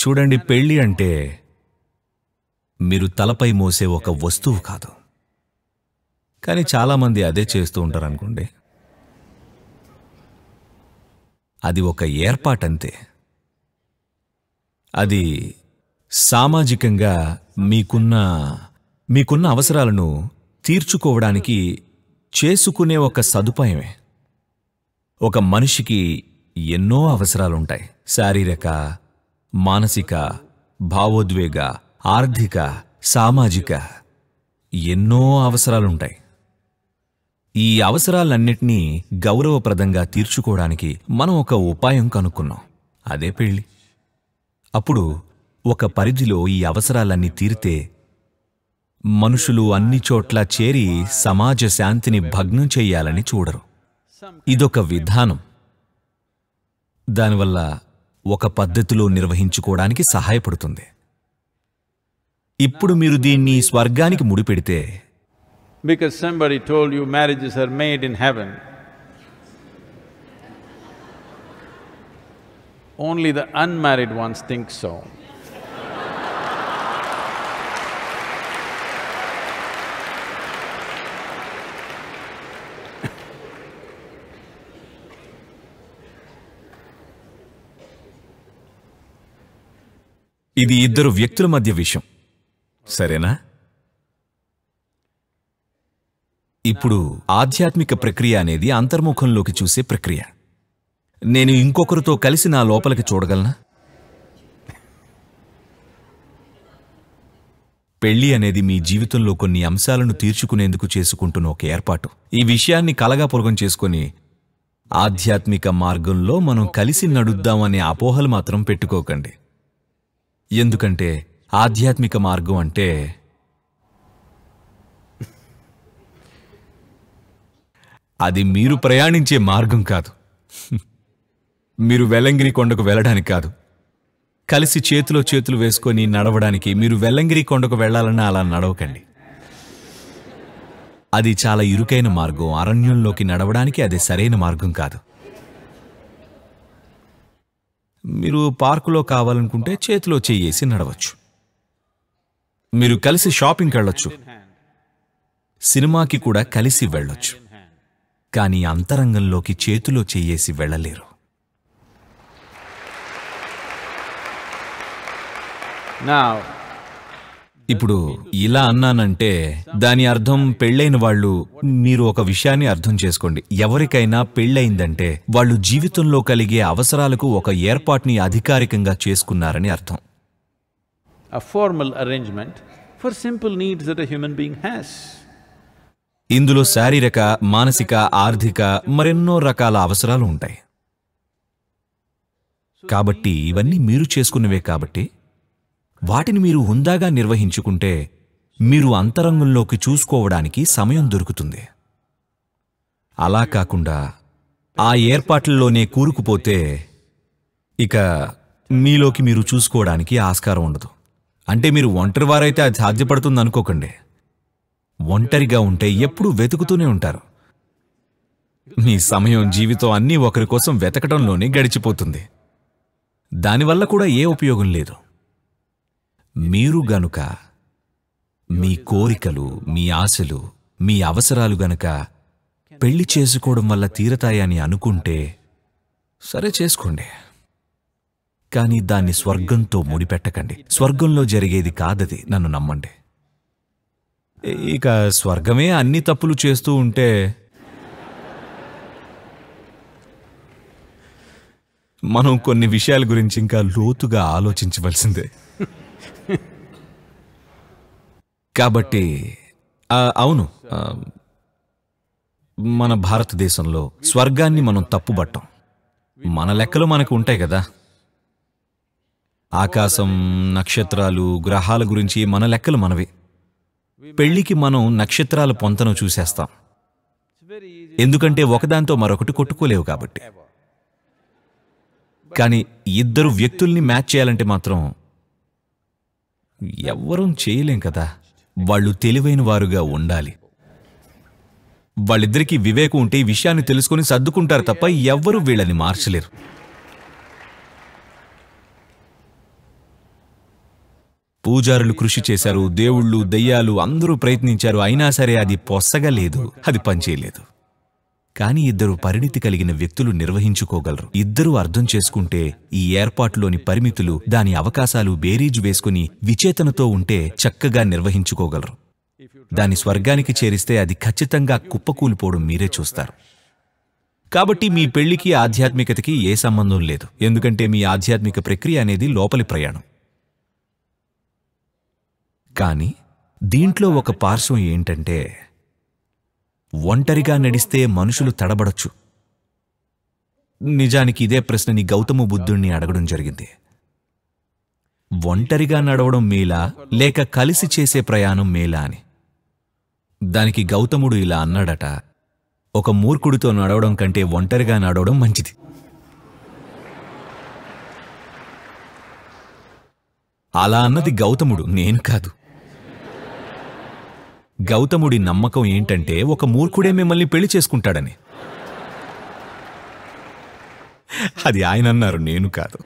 చూడండి పెళ్ళి అంటే మీరు తలపై మోసే ఒక వస్తువు కాదు కానీ చాలామంది అదే చేస్తూ ఉంటారు అనుకోండి అది ఒక ఏర్పాటంతే అది సామాజికంగా మీకున్న మీకున్న అవసరాలను తీర్చుకోవడానికి చేసుకునే ఒక సదుపాయమే ఒక మనిషికి ఎన్నో అవసరాలుంటాయి శారీరక మానసిక భావోద్వేగ ఆర్థిక సామాజిక ఎన్నో అవసరాలుంటాయి ఈ అవసరాలన్నిటినీ గౌరవప్రదంగా తీర్చుకోవడానికి మనం ఒక ఉపాయం కనుక్కున్నాం అదే పెళ్ళి అప్పుడు ఒక పరిధిలో ఈ అవసరాలన్నీ తీరితే మనుషులు అన్ని చోట్ల చేరి సమాజ శాంతిని భగ్నం చేయాలని చూడరు ఇదొక విధానం దానివల్ల ఒక పద్ధతిలో నిర్వహించుకోవడానికి సహాయపడుతుంది ఇప్పుడు మీరు దీన్ని స్వర్గానికి ముడిపెడితే because somebody told you marriages are made in heaven only the unmarried ones think so ఇది ఇద్దరు వ్యక్తుల మధ్య విషయం సరేనా ఇప్పుడు ఆధ్యాత్మిక ప్రక్రియ అనేది అంతర్ముఖంలోకి చూసే ప్రక్రియ నేను ఇంకొకరితో కలిసి నా లోపలికి చూడగలనా పెళ్లి అనేది మీ జీవితంలో కొన్ని అంశాలను తీర్చుకునేందుకు చేసుకుంటున్న ఒక ఏర్పాటు ఈ విషయాన్ని కలగా పొరగం చేసుకుని ఆధ్యాత్మిక మార్గంలో మనం కలిసి నడుద్దామనే అపోహలు మాత్రం పెట్టుకోకండి ఎందుకంటే ఆధ్యాత్మిక మార్గం అంటే అది మీరు ప్రయాణించే మార్గం కాదు మీరు వెల్లంగిరి కొండకు వెళ్ళడానికి కాదు కలిసి చేతిలో చేతులు వేసుకొని నడవడానికి మీరు వెల్లంగిరి కొండకు వెళ్ళాలన్నా అలా నడవకండి అది చాలా ఇరుకైన మార్గం అరణ్యంలోకి నడవడానికి అది సరైన మార్గం కాదు మీరు పార్కులో కావాలనుకుంటే చేతిలో చేయేసి నడవచ్చు మీరు కలిసి షాపింగ్కి వెళ్ళొచ్చు సినిమాకి కూడా కలిసి వెళ్ళొచ్చు కానీ అంతరంగంలోకి చేతిలో చేయేసి వెళ్ళలేరు ఇప్పుడు ఇలా అన్నానంటే దాని అర్థం పెళ్ళైన వాళ్ళు మీరు ఒక విషయాన్ని అర్థం చేసుకోండి ఎవరికైనా పెళ్ళయిందంటే వాళ్ళు జీవితంలో కలిగే అవసరాలకు ఒక ఏర్పాటుని అధికారికంగా చేసుకున్నారని అర్థం a formal arrangement for simple needs that a human ఇందులో శారీరక మానసిక ఆర్థిక మరెన్నో రకాల అవసరాలు ఉంటాయి కాబట్టి ఇవన్నీ మీరు చేసుకున్నవే కాబట్టి వాటిని మీరు హుందాగా నిర్వహించుకుంటే మీరు అంతరంగంలోకి చూసుకోవడానికి సమయం దొరుకుతుంది అలా కాకుండా ఆ ఏర్పాట్లలోనే కూరుకుపోతే ఇక మీలోకి మీరు చూసుకోవడానికి ఆస్కారం ఉండదు అంటే మీరు ఒంటరివారైతే అది సాధ్యపడుతుంది అనుకోకండి ఒంటరిగా ఉంటే ఎప్పుడూ వెతుకుతూనే ఉంటారు మీ సమయం జీవితం అన్నీ ఒకరి కోసం వెతకడంలోనే గడిచిపోతుంది దానివల్ల కూడా ఏ ఉపయోగం లేదు మీరు గనుక మీ కోరికలు మీ ఆశలు మీ అవసరాలు గనుక పెళ్లి చేసుకోవడం వల్ల తీరతాయని అనుకుంటే సరే చేసుకోండి కానీ దాన్ని స్వర్గంతో ముడిపెట్టకండి స్వర్గంలో జరిగేది కాదది నన్ను నమ్మండి ఇక స్వర్గమే అన్ని తప్పులు చేస్తూ ఉంటే మనం కొన్ని విషయాల గురించి ఇంకా లోతుగా ఆలోచించవలసిందే కాబట్టి అవును మన భారతదేశంలో స్వర్గాన్ని మనం తప్పుబట్టం మన లెక్కలు మనకు ఉంటాయి కదా ఆకాశం నక్షత్రాలు గ్రహాల గురించి మన లెక్కలు మనవి పెళ్లికి మనం నక్షత్రాల పొంతను చూసేస్తాం ఎందుకంటే ఒకదాంతో మరొకటి కొట్టుకోలేవు కాబట్టి కానీ ఇద్దరు వ్యక్తుల్ని మ్యాచ్ చేయాలంటే మాత్రం ఎవ్వరూ చేయలేం కదా వాళ్ళు తెలివైన వారుగా ఉండాలి వాళ్ళిద్దరికీ వివేకం ఉంటే ఈ విషయాన్ని తెలుసుకుని సర్దుకుంటారు తప్ప ఎవ్వరూ వీళ్ళని మార్చలేరు పూజారులు కృషి చేశారు దేవుళ్ళు దెయ్యాలు అందరూ ప్రయత్నించారు అయినా సరే అది పొసగలేదు అది పనిచేయలేదు కాని ఇద్దరు పరిణితి కలిగిన వ్యక్తులు నిర్వహించుకోగలరు ఇద్దరూ అర్థం చేసుకుంటే ఈ ఏర్పాటులోని పరిమితులు దాని అవకాశాలు బేరీజు వేసుకుని విచేతనతో ఉంటే చక్కగా నిర్వహించుకోగలరు దాని స్వర్గానికి చేరిస్తే అది ఖచ్చితంగా కుప్పకూలిపోవడం మీరే చూస్తారు కాబట్టి మీ పెళ్లికి ఆధ్యాత్మికతకి ఏ సంబంధం లేదు ఎందుకంటే మీ ఆధ్యాత్మిక ప్రక్రియ అనేది లోపలి ప్రయాణం కానీ దీంట్లో ఒక పార్శ్వం ఏంటంటే ఒంటరిగా నడిస్తే మనుషులు తడబడొచ్చు నిజానికి ఇదే ప్రశ్నని గౌతమ బుద్ధుణ్ణి అడగడం జరిగింది ఒంటరిగా నడవడం మేలా లేక కలిసి చేసే ప్రయాణం మేలా అని దానికి గౌతముడు ఇలా అన్నాడట ఒక మూర్ఖుడితో నడవడం కంటే ఒంటరిగా నడవడం మంచిది అలా అన్నది గౌతముడు నేను కాదు గౌతముడి నమ్మకం ఏంటంటే ఒక మూర్ఖుడే మిమ్మల్ని పెళ్లి చేసుకుంటాడని అది ఆయన అన్నారు నేను కాదు